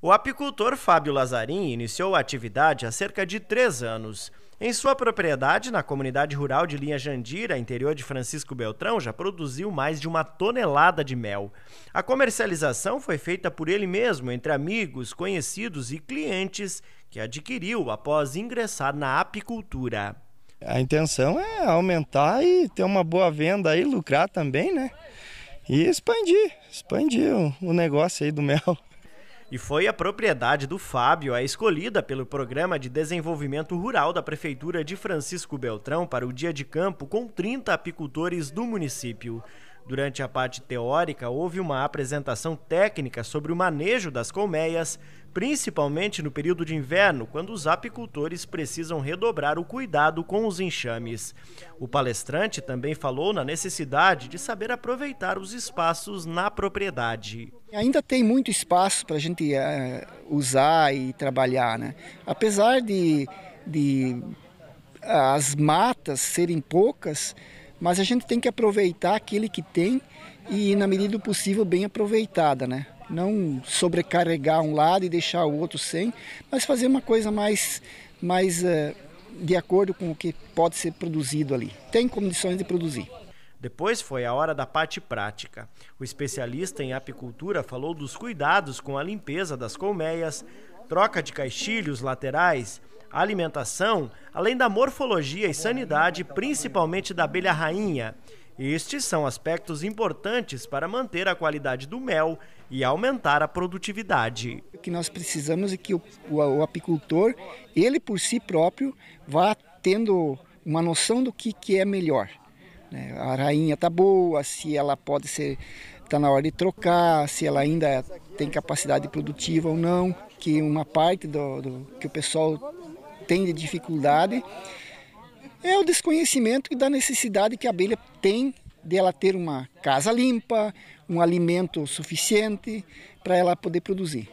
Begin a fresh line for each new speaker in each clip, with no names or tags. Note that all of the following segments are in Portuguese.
O apicultor Fábio Lazarim iniciou a atividade há cerca de três anos. Em sua propriedade, na comunidade rural de Linha Jandira, interior de Francisco Beltrão, já produziu mais de uma tonelada de mel. A comercialização foi feita por ele mesmo, entre amigos, conhecidos e clientes que adquiriu após ingressar na apicultura. A intenção é aumentar e ter uma boa venda e lucrar também, né? E expandir, expandir o negócio aí do mel e foi a propriedade do Fábio a escolhida pelo Programa de Desenvolvimento Rural da Prefeitura de Francisco Beltrão para o dia de campo com 30 apicultores do município. Durante a parte teórica, houve uma apresentação técnica sobre o manejo das colmeias, principalmente no período de inverno, quando os apicultores precisam redobrar o cuidado com os enxames. O palestrante também falou na necessidade de saber aproveitar os espaços na propriedade.
Ainda tem muito espaço para a gente uh, usar e trabalhar, né? Apesar de, de as matas serem poucas, mas a gente tem que aproveitar aquele que tem e, na medida do possível, bem aproveitada, né? Não sobrecarregar um lado e deixar o outro sem, mas fazer uma coisa mais, mais eh, de acordo com o que pode ser produzido ali. Tem condições de produzir.
Depois foi a hora da parte prática. O especialista em apicultura falou dos cuidados com a limpeza das colmeias, troca de caixilhos laterais, alimentação, além da morfologia e sanidade, principalmente da abelha rainha. Estes são aspectos importantes para manter a qualidade do mel e aumentar a produtividade.
O que nós precisamos é que o, o, o apicultor, ele por si próprio, vá tendo uma noção do que, que é melhor. Né? A rainha está boa, se ela pode ser, está na hora de trocar, se ela ainda tem capacidade produtiva ou não, que uma parte do, do que o pessoal tem de dificuldade é o desconhecimento e da necessidade que a abelha tem de ter uma casa limpa, um alimento suficiente para ela poder produzir.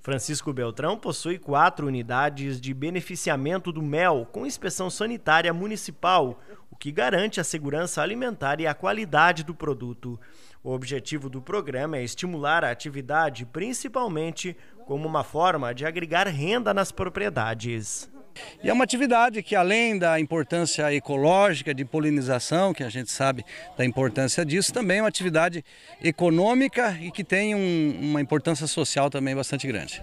Francisco Beltrão possui quatro unidades de beneficiamento do mel com inspeção sanitária municipal, o que garante a segurança alimentar e a qualidade do produto. O objetivo do programa é estimular a atividade, principalmente como uma forma de agregar renda nas propriedades. E é uma atividade que, além da importância ecológica de polinização, que a gente sabe da importância disso, também é uma atividade econômica e que tem um, uma importância social também bastante grande.